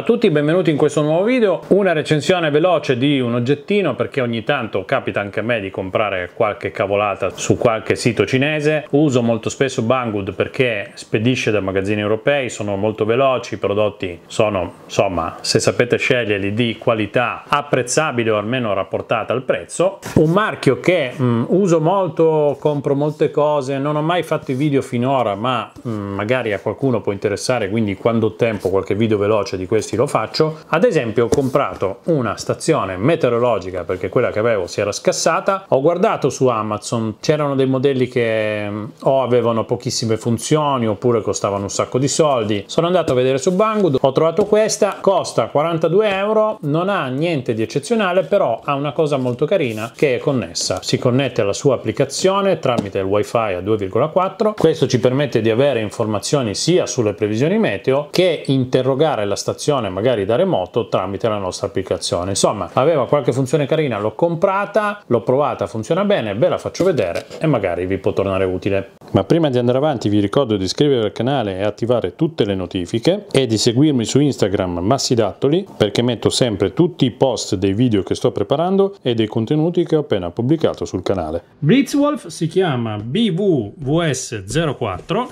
Ciao a tutti, benvenuti in questo nuovo video. Una recensione veloce di un oggettino perché ogni tanto capita anche a me di comprare qualche cavolata su qualche sito cinese. Uso molto spesso Banggood perché spedisce da magazzini europei, sono molto veloci, i prodotti sono, insomma, se sapete sceglierli di qualità apprezzabile o almeno rapportata al prezzo. Un marchio che mh, mm, uso molto, compro molte cose, non ho mai fatto i video finora, ma mh, mm, magari a qualcuno può interessare, quindi quando ho tempo qualche video veloce di questo questi lo faccio. Ad esempio ho comprato una stazione meteorologica perché quella che avevo si era scassata, ho guardato su Amazon, c'erano dei modelli che mm, o avevano pochissime funzioni oppure costavano un sacco di soldi. Sono andato a vedere su Banggood, ho trovato questa, costa 42 euro, non ha niente di eccezionale, però ha una cosa molto carina che è connessa. Si connette alla sua applicazione tramite il wifi a 2,4. Questo ci permette di avere informazioni sia sulle previsioni meteo che interrogare la stazione gestione magari da remoto tramite la nostra applicazione. Insomma, aveva qualche funzione carina, l'ho comprata, l'ho provata, funziona bene, ve la faccio vedere e magari vi può tornare utile. Ma prima di andare avanti vi ricordo di iscrivervi al canale e attivare tutte le notifiche e di seguirmi su Instagram Massidattoli perché metto sempre tutti i post dei video che sto preparando e dei contenuti che ho appena pubblicato sul canale. Blitzwolf si chiama BVVS04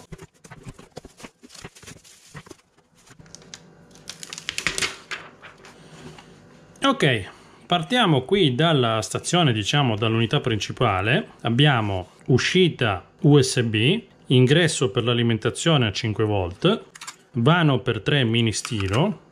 Ok, partiamo qui dalla stazione, diciamo dall'unità principale. Abbiamo uscita USB, ingresso per l'alimentazione a 5 volt, vano per 3 mini stilo,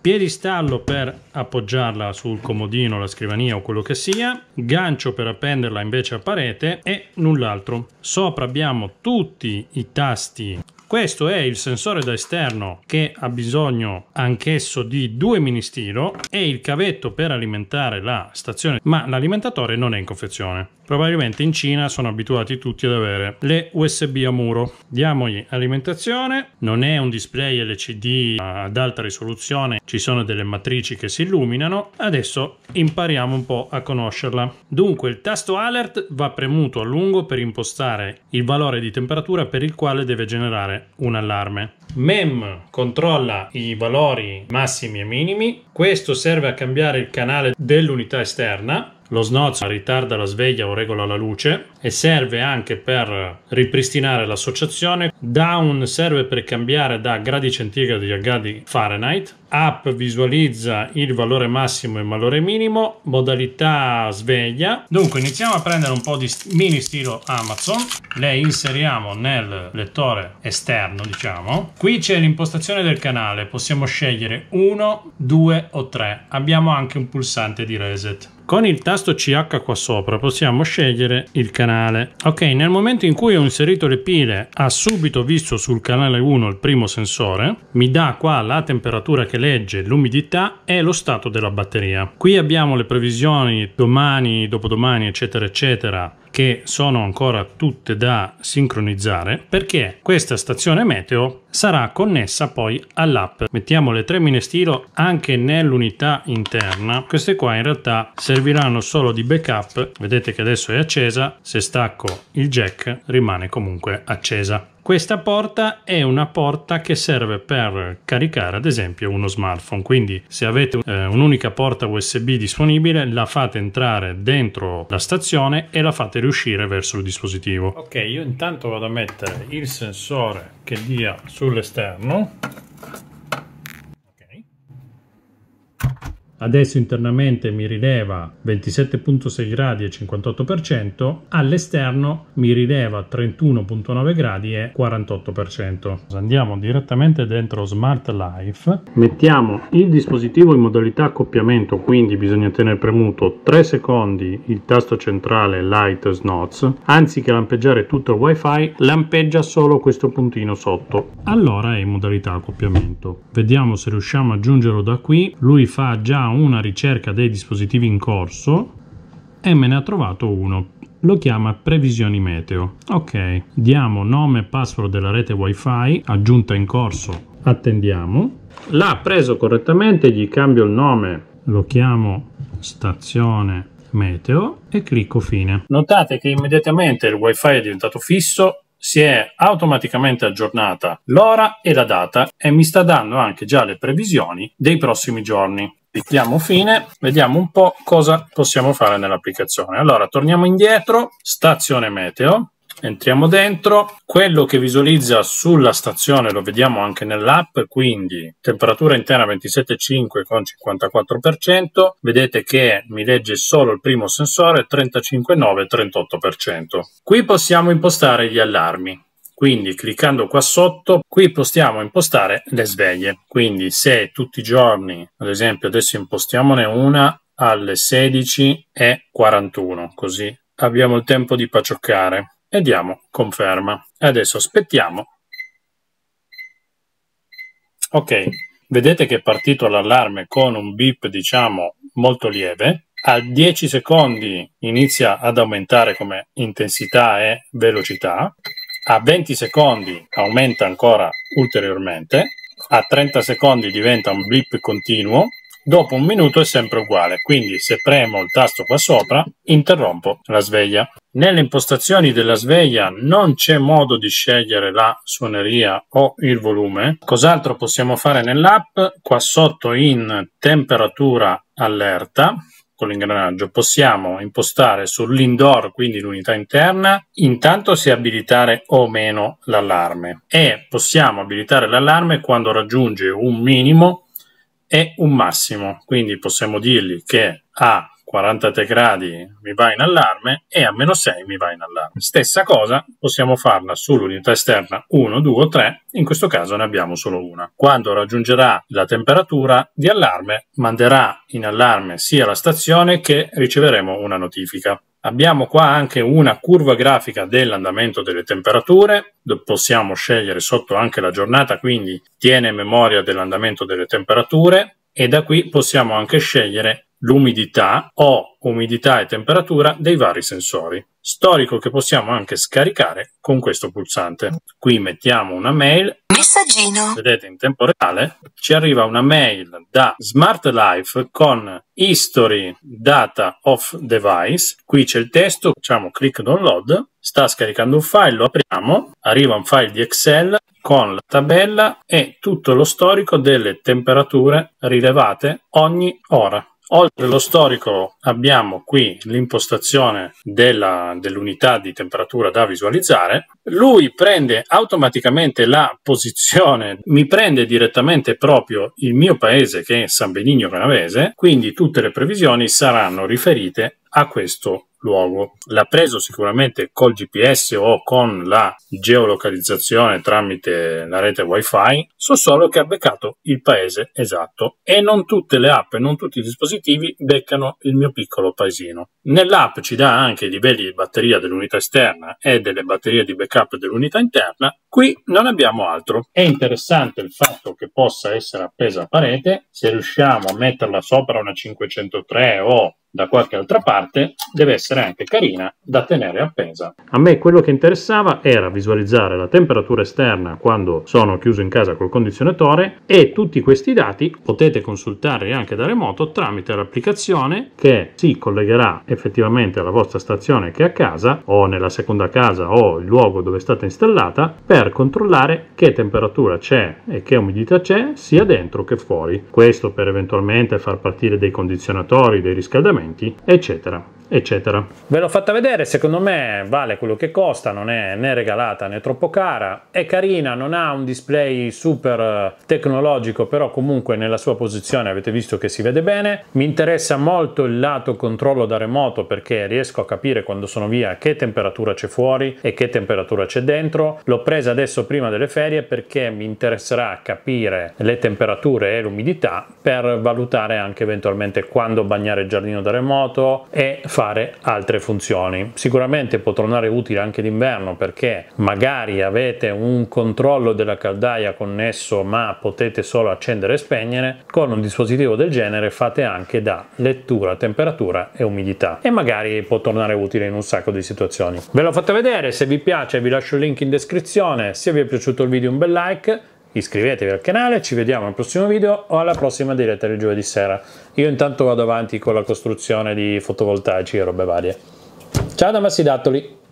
piedistallo per appoggiarla sul comodino, la scrivania o quello che sia, gancio per appenderla invece a parete e null'altro. Sopra abbiamo tutti i tasti questo è il sensore da esterno che ha bisogno anch'esso di due ministero e il cavetto per alimentare la stazione, ma l'alimentatore non è in confezione. Probabilmente in Cina sono abituati tutti ad avere le USB a muro. Diamogli alimentazione, non è un display LCD ad alta risoluzione, ci sono delle matrici che si illuminano. Adesso impariamo un po' a conoscerla. Dunque il tasto alert va premuto a lungo per impostare il valore di temperatura per il quale deve generare un allarme. MEM controlla i valori massimi e minimi, questo serve a cambiare il canale dell'unità esterna, lo snozzo ritarda la sveglia o regola la luce, e serve anche per ripristinare l'associazione. Down serve per cambiare da gradi centigradi a gradi Fahrenheit. Up visualizza il valore massimo e il valore minimo. Modalità sveglia. Dunque iniziamo a prendere un po' di mini stilo Amazon. Le inseriamo nel lettore esterno, diciamo. Qui c'è l'impostazione del canale. Possiamo scegliere 1, 2 o 3. Abbiamo anche un pulsante di reset. Con il tasto CH qua sopra possiamo scegliere il canale canale. Ok, nel momento in cui ho inserito le pile ha subito visto sul canale 1 il primo sensore, mi dà qua la temperatura che legge, l'umidità e lo stato della batteria. Qui abbiamo le previsioni domani, dopodomani eccetera eccetera che sono ancora tutte da sincronizzare perché questa stazione meteo sarà connessa poi all'app. Mettiamo le tre minestrino anche nell'unità interna. Queste qua in realtà serviranno solo di backup. Vedete che adesso è accesa. Se stacco il jack rimane comunque accesa. Questa porta è una porta che serve per caricare ad esempio uno smartphone, quindi se avete eh, un'unica porta USB disponibile la fate entrare dentro la stazione e la fate riuscire verso il dispositivo. Ok, io intanto vado a mettere il sensore che dia sull'esterno adesso internamente mi rileva 27.6 gradi e 58%, all'esterno mi rileva 31.9 gradi e 48%. Andiamo direttamente dentro Smart Life, mettiamo il dispositivo in modalità accoppiamento, quindi bisogna tenere premuto 3 secondi il tasto centrale Light Snots, anziché lampeggiare tutto il wifi, lampeggia solo questo puntino sotto. Allora è in modalità accoppiamento. Vediamo se riusciamo a aggiungerlo da qui, lui fa già un una ricerca dei dispositivi in corso e me ne ha trovato uno. Lo chiama previsioni meteo. Ok, diamo nome e password della rete wifi aggiunta in corso. Attendiamo. L'ha preso correttamente, gli cambio il nome. Lo chiamo stazione meteo e clicco fine. Notate che immediatamente il wifi è diventato fisso si è automaticamente aggiornata l'ora e la data e mi sta dando anche già le previsioni dei prossimi giorni clicchiamo fine, vediamo un po' cosa possiamo fare nell'applicazione. Allora, torniamo indietro, stazione meteo, entriamo dentro, quello che visualizza sulla stazione lo vediamo anche nell'app, quindi temperatura interna 27,5 con 54%, vedete che mi legge solo il primo sensore 35,9 38%. Qui possiamo impostare gli allarmi. Quindi cliccando qua sotto, qui possiamo impostare le sveglie. Quindi se tutti i giorni, ad esempio adesso impostiamone una alle 16.41, così abbiamo il tempo di pacioccare e diamo conferma. Adesso aspettiamo. Ok, vedete che è partito l'allarme con un beep diciamo molto lieve. A 10 secondi inizia ad aumentare come intensità e velocità a 20 secondi aumenta ancora ulteriormente, a 30 secondi diventa un blip continuo, dopo un minuto è sempre uguale, quindi se premo il tasto qua sopra interrompo la sveglia. Nelle impostazioni della sveglia non c'è modo di scegliere la suoneria o il volume. Cos'altro possiamo fare nell'app? Qua sotto in temperatura allerta con l'ingranaggio possiamo impostare sull'indoor, quindi l'unità interna, intanto se abilitare o meno l'allarme e possiamo abilitare l'allarme quando raggiunge un minimo e un massimo, quindi possiamo dirgli che ha 43 gradi mi va in allarme e a meno 6 mi va in allarme. Stessa cosa possiamo farla sull'unità esterna 1, 2 3, in questo caso ne abbiamo solo una. Quando raggiungerà la temperatura di allarme manderà in allarme sia la stazione che riceveremo una notifica. Abbiamo qua anche una curva grafica dell'andamento delle temperature, possiamo scegliere sotto anche la giornata, quindi tiene memoria dell'andamento delle temperature e da qui possiamo anche scegliere l'umidità o umidità e temperatura dei vari sensori. Storico che possiamo anche scaricare con questo pulsante. Qui mettiamo una mail. Messaggino. Vedete in tempo reale ci arriva una mail da Smart Life con History Data of Device. Qui c'è il testo, facciamo clic download. Sta scaricando un file, lo apriamo. Arriva un file di Excel con la tabella e tutto lo storico delle temperature rilevate ogni ora. Oltre lo storico abbiamo qui l'impostazione della, dell'unità di temperatura da visualizzare. Lui prende automaticamente la posizione, mi prende direttamente proprio il mio paese che è San Benigno Canavese, quindi tutte le previsioni saranno riferite a questo luogo. L'ha preso sicuramente col GPS o con la geolocalizzazione tramite la rete wifi, so solo che ha beccato il paese esatto e non tutte le app e non tutti i dispositivi beccano il mio piccolo paesino. Nell'app ci dà anche i livelli di batteria dell'unità esterna e delle batterie di backup dell'unità interna, qui non abbiamo altro. È interessante il fatto che possa essere appesa a parete, se riusciamo a metterla sopra una 503 o da qualche altra parte, deve essere anche carina da tenere appesa. A me quello che interessava era visualizzare la temperatura esterna quando sono chiuso in casa col condizionatore e tutti questi dati potete consultarli anche da remoto tramite l'applicazione che si collegherà effettivamente alla vostra stazione che è a casa o nella seconda casa o il luogo dove è stata installata per controllare che temperatura c'è e che umidità c'è sia dentro che fuori. Questo per eventualmente far partire dei condizionatori, dei riscaldamenti concorrenti, eccetera eccetera. Ve l'ho fatta vedere, secondo me vale quello che costa, non è né regalata né troppo cara, è carina, non ha un display super eh, tecnologico, però comunque nella sua posizione avete visto che si vede bene. Mi interessa molto il lato controllo da remoto perché riesco a capire quando sono via che temperatura c'è fuori e che temperatura c'è dentro. L'ho presa adesso prima delle ferie perché mi interesserà capire le temperature e l'umidità per valutare anche eventualmente quando bagnare il giardino da remoto e fare altre funzioni. Sicuramente può tornare utile anche d'inverno perché magari avete un controllo della caldaia connesso ma potete solo accendere e spegnere, con un dispositivo del genere fate anche da lettura, temperatura e umidità e magari può tornare utile in un sacco di situazioni. Ve l'ho fatta vedere, se vi piace vi lascio il link in descrizione, se vi è piaciuto il video un bel like, iscrivetevi al canale, ci vediamo al prossimo video o alla prossima diretta di giovedì sera. Io intanto vado avanti con la costruzione di fotovoltaici e robe varie. Ciao da Dattoli!